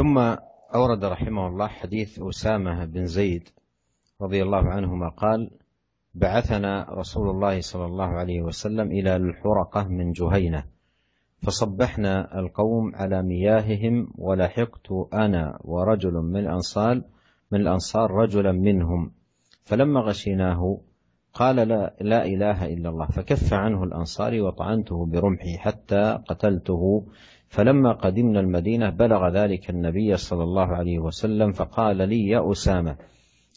ثم أورد رحمه الله حديث أسامة بن زيد رضي الله عنهما قال بعثنا رسول الله صلى الله عليه وسلم إلى الحرقة من جهينة فصبحنا القوم على مياههم ولحقت أنا ورجل من الأنصار من الأنصار رجلا منهم فلما غشيناه قال لا, لا إله إلا الله فكف عنه الأنصاري وطعنته برمحي حتى قتلته فلما قدمنا المدينة بلغ ذلك النبي صلى الله عليه وسلم فقال لي يا أسامة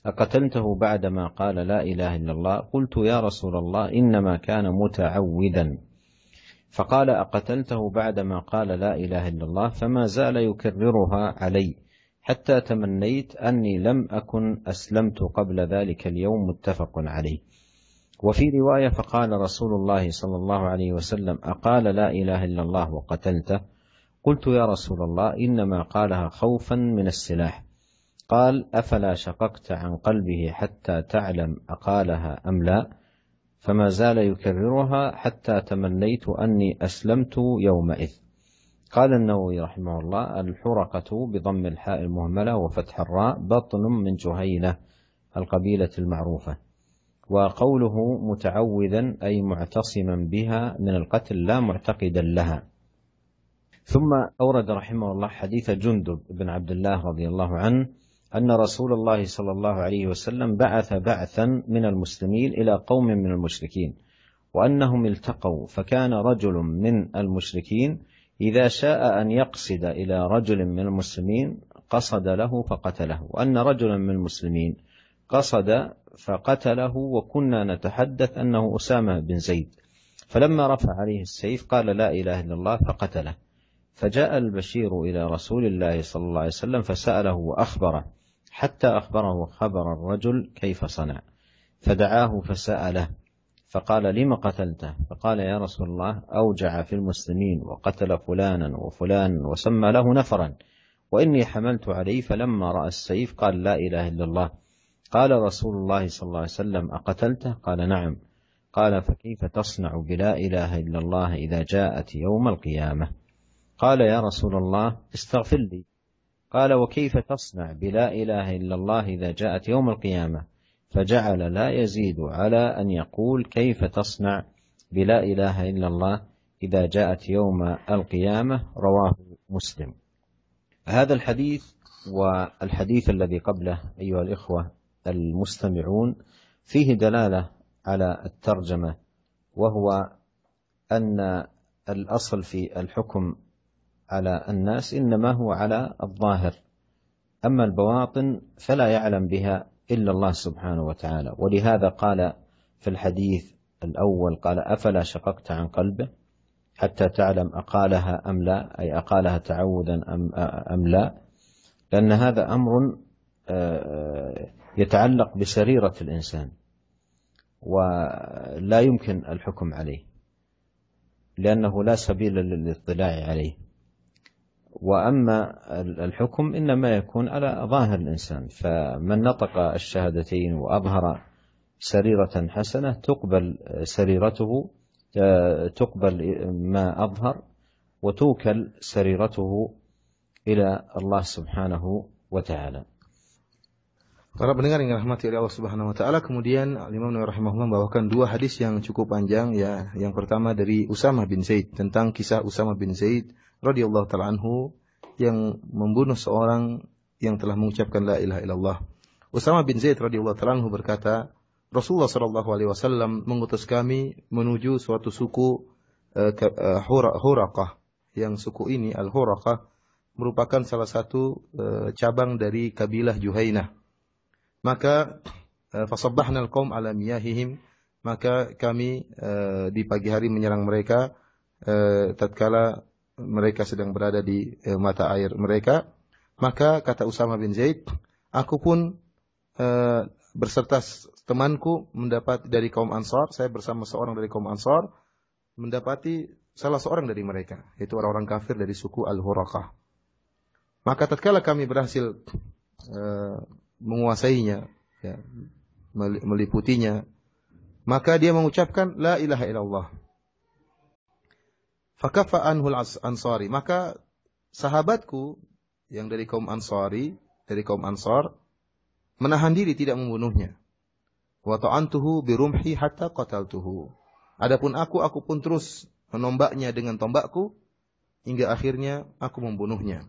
أقتلته بعدما قال لا إله إلا الله قلت يا رسول الله إنما كان متعودا فقال أقتلته بعدما قال لا إله إلا الله فما زال يكررها علي حتى تمنيت أني لم أكن أسلمت قبل ذلك اليوم متفق عليه وفي رواية فقال رسول الله صلى الله عليه وسلم أقال لا إله إلا الله وقتلته قلت يا رسول الله إنما قالها خوفا من السلاح قال أفلا شققت عن قلبه حتى تعلم أقالها أم لا فما زال يكررها حتى تمنيت أني أسلمت يومئذ قال النووي رحمه الله الحرقة بضم الحاء المهملة وفتح الراء بطن من جهينة القبيلة المعروفة وقوله متعوذا أي معتصما بها من القتل لا معتقدا لها ثم أورد رحمه الله حديث جندب بن عبد الله رضي الله عنه أن رسول الله صلى الله عليه وسلم بعث بعثا من المسلمين إلى قوم من المشركين وأنهم التقوا فكان رجل من المشركين إذا شاء أن يقصد إلى رجل من المسلمين قصد له فقتله وأن رجلا من المسلمين قصد فقتله وكنا نتحدث أنه أسامة بن زيد فلما رفع عليه السيف قال لا إله إلا الله فقتله فجاء البشير إلى رسول الله صلى الله عليه وسلم فسأله وأخبره حتى أخبره خبر الرجل كيف صنع فدعاه فسأله فقال لم قتلته فقال يا رسول الله أوجع في المسلمين وقتل فلانا وفلانا وسمى له نفرا وإني حملت عليه فلما رأى السيف قال لا إله إلا الله قال رسول الله صلى الله عليه وسلم أقتلته قال نعم قال فكيف تصنع بلا إله إلا الله إذا جاءت يوم القيامة قال يا رسول الله استغفر لي قال وكيف تصنع بلا اله الا الله اذا جاءت يوم القيامه فجعل لا يزيد على ان يقول كيف تصنع بلا اله الا الله اذا جاءت يوم القيامه رواه مسلم هذا الحديث والحديث الذي قبله ايها الاخوه المستمعون فيه دلاله على الترجمه وهو ان الاصل في الحكم على الناس انما هو على الظاهر اما البواطن فلا يعلم بها الا الله سبحانه وتعالى ولهذا قال في الحديث الاول قال افلا شققت عن قلبه حتى تعلم اقالها ام لا اي اقالها تعودا ام ام لا لان هذا امر آه، آه، يتعلق بسريره الانسان ولا يمكن الحكم عليه لأنه لا سبيل للاطلاع عليه وأما الحكم إنما يكون على ظاهر الإنسان فمن نطق الشهادتين وأظهر سريرة حسنة تقبل سريرته تقبل ما أظهر وتوكل سريرته إلى الله سبحانه وتعالى Para pendengar yang dirahmati oleh Allah Subhanahu wa taala, kemudian Imam Nawawi rahimahullah membawakan dua hadis yang cukup panjang ya. Yang pertama dari Usamah bin Zaid tentang kisah Usamah bin Zaid radhiyallahu taala anhu yang membunuh seorang yang telah mengucapkan la ilaha illallah. Usama bin Zaid radhiyallahu taala anhu berkata, Rasulullah shallallahu alaihi wasallam mengutus kami menuju suatu suku uh, uh, Huraqah yang suku ini Al-Huraqah merupakan salah satu uh, cabang dari kabilah Juhainah. Maka uh, fasabbahna al-qaum ala miyahihim maka kami uh, di pagi hari menyerang mereka uh, tatkala mereka sedang berada di eh, mata air mereka, maka kata Usama bin Zaid, aku pun eh, berserta temanku mendapat dari kaum Ansar, saya bersama seorang dari kaum Ansar mendapati salah seorang dari mereka, yaitu orang-orang kafir dari suku Al-Huraqah. Maka tatkala kami berhasil eh, menguasainya, ya, meliputinya, maka dia mengucapkan la ilaha illallah. Fakafa anhul ansari. Maka sahabatku yang dari kaum ansari, dari kaum ansar, menahan diri tidak membunuhnya. Wa ta'antuhu birumhi hatta qataltuhu. Adapun aku, aku pun terus menombaknya dengan tombakku, hingga akhirnya aku membunuhnya.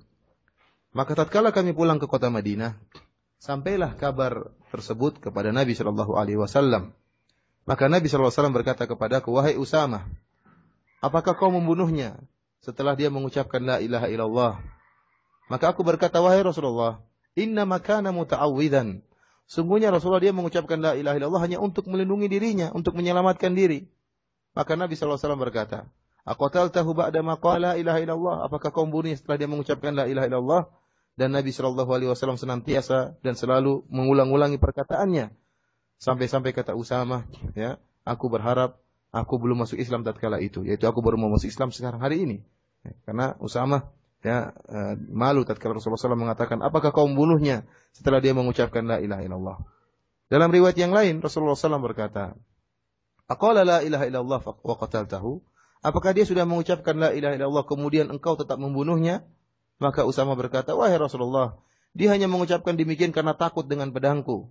Maka tatkala kami pulang ke kota Madinah, sampailah kabar tersebut kepada Nabi Shallallahu Alaihi Wasallam. Maka Nabi Shallallahu Alaihi Wasallam berkata kepadaku, wahai Usama. Apakah kau membunuhnya? Setelah dia mengucapkan la ilaha illallah. Maka aku berkata, wahai Rasulullah, inna makana muta'awwidan. Sungguhnya Rasulullah dia mengucapkan la ilaha illallah hanya untuk melindungi dirinya, untuk menyelamatkan diri. Maka Nabi SAW berkata, telah ba'da ma qala la ilaha illallah? Apakah kau membunuhnya setelah dia mengucapkan la ilaha illallah? Dan Nabi Shallallahu alaihi wasallam senantiasa dan selalu mengulang-ulangi perkataannya. Sampai-sampai kata Usamah, ya, aku berharap Aku belum masuk Islam tatkala itu, yaitu aku baru mau masuk Islam sekarang hari ini. Ya, karena Usama ya eh, malu tatkala Rasulullah SAW mengatakan, apakah kau membunuhnya setelah dia mengucapkan la ilaha illallah. Dalam riwayat yang lain Rasulullah SAW berkata, Aqala la ilaha illallah wa qataltahu. Apakah dia sudah mengucapkan la ilaha illallah kemudian engkau tetap membunuhnya? Maka Usama berkata, wahai Rasulullah, dia hanya mengucapkan demikian karena takut dengan pedangku.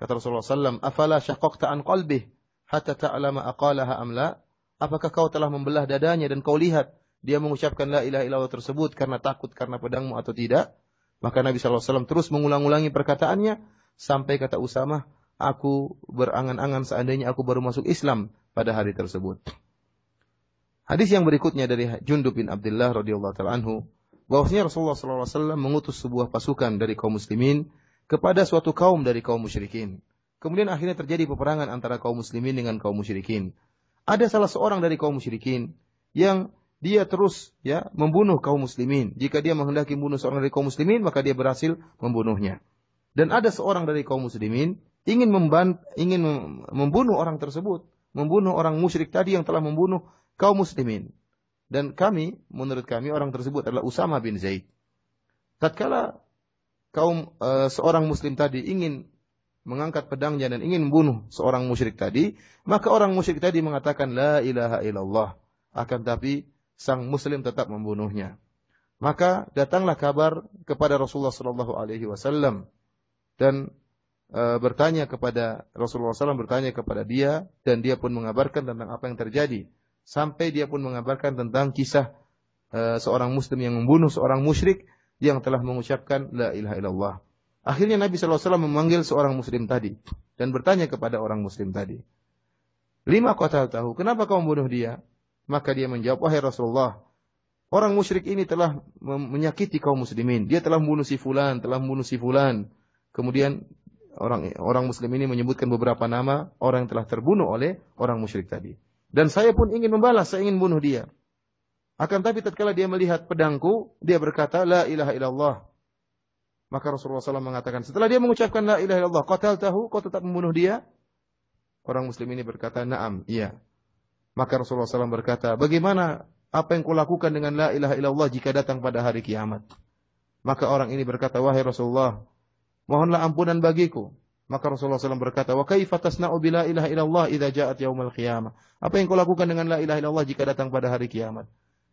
Kata Rasulullah SAW, afala syakokta an qalbih hatta ta'lama aqalaha amla? Apakah kau telah membelah dadanya dan kau lihat dia mengucapkan la ilaha illallah tersebut karena takut karena pedangmu atau tidak? Maka Nabi SAW terus mengulang-ulangi perkataannya sampai kata Usama, aku berangan-angan seandainya aku baru masuk Islam pada hari tersebut. Hadis yang berikutnya dari Jundub bin Abdullah radhiyallahu taala anhu bahwasanya Rasulullah SAW mengutus sebuah pasukan dari kaum muslimin kepada suatu kaum dari kaum musyrikin. Kemudian akhirnya terjadi peperangan antara kaum muslimin dengan kaum musyrikin. Ada salah seorang dari kaum musyrikin yang dia terus ya membunuh kaum muslimin. Jika dia menghendaki membunuh seorang dari kaum muslimin, maka dia berhasil membunuhnya. Dan ada seorang dari kaum muslimin ingin memban ingin membunuh orang tersebut, membunuh orang musyrik tadi yang telah membunuh kaum muslimin. Dan kami, menurut kami orang tersebut adalah Usama bin Zaid. Tatkala kaum e, seorang muslim tadi ingin mengangkat pedangnya dan ingin membunuh seorang musyrik tadi, maka orang musyrik tadi mengatakan la ilaha illallah. Akan tapi sang muslim tetap membunuhnya. Maka datanglah kabar kepada Rasulullah sallallahu alaihi wasallam dan e, bertanya kepada Rasulullah SAW bertanya kepada dia dan dia pun mengabarkan tentang apa yang terjadi sampai dia pun mengabarkan tentang kisah e, seorang muslim yang membunuh seorang musyrik yang telah mengucapkan la ilaha illallah. Akhirnya Nabi SAW memanggil seorang muslim tadi dan bertanya kepada orang muslim tadi. Lima kota tahu, kenapa kau membunuh dia? Maka dia menjawab, wahai Rasulullah, orang musyrik ini telah menyakiti kaum muslimin. Dia telah membunuh si fulan, telah membunuh si fulan. Kemudian orang orang muslim ini menyebutkan beberapa nama orang yang telah terbunuh oleh orang musyrik tadi. Dan saya pun ingin membalas, saya ingin bunuh dia. Akan tapi tatkala dia melihat pedangku, dia berkata, La ilaha illallah. Maka Rasulullah SAW mengatakan, setelah dia mengucapkan la ilaha illallah, qatal tahu, kau tetap membunuh dia? Orang muslim ini berkata, na'am, iya. Maka Rasulullah SAW berkata, bagaimana apa yang kau lakukan dengan la ilaha illallah jika datang pada hari kiamat? Maka orang ini berkata, wahai Rasulullah, mohonlah ampunan bagiku. Maka Rasulullah SAW berkata, wa kaifa tasna'u la ilaha illallah idza ja'at yaumil qiyamah? Apa yang kau lakukan dengan la ilaha illallah jika datang pada hari kiamat?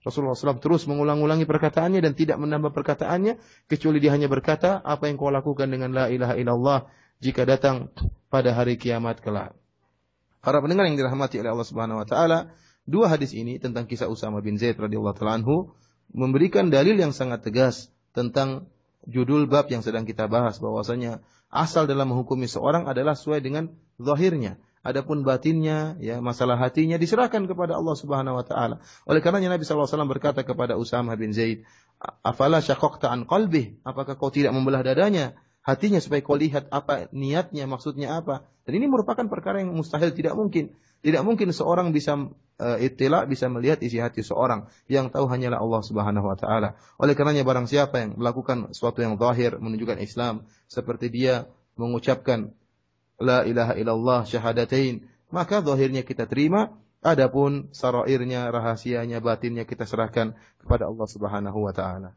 Rasulullah SAW terus mengulang-ulangi perkataannya dan tidak menambah perkataannya kecuali dia hanya berkata apa yang kau lakukan dengan la ilaha illallah jika datang pada hari kiamat kelak. Para pendengar yang dirahmati oleh Allah Subhanahu wa taala, dua hadis ini tentang kisah Usama bin Zaid radhiyallahu taala anhu memberikan dalil yang sangat tegas tentang judul bab yang sedang kita bahas bahwasanya asal dalam menghukumi seorang adalah sesuai dengan zahirnya adapun batinnya ya masalah hatinya diserahkan kepada Allah Subhanahu wa taala. Oleh karenanya Nabi Alaihi Wasallam berkata kepada Usamah bin Zaid, "Afala syaqaqta an qalbih?" Apakah kau tidak membelah dadanya, hatinya supaya kau lihat apa niatnya, maksudnya apa? Dan ini merupakan perkara yang mustahil tidak mungkin. Tidak mungkin seorang bisa uh, e, itila bisa melihat isi hati seorang yang tahu hanyalah Allah Subhanahu wa taala. Oleh karenanya barang siapa yang melakukan sesuatu yang zahir menunjukkan Islam seperti dia mengucapkan la ilaha illallah syahadatain, maka zahirnya kita terima, adapun sarairnya, rahasianya, batinnya kita serahkan kepada Allah Subhanahu wa taala.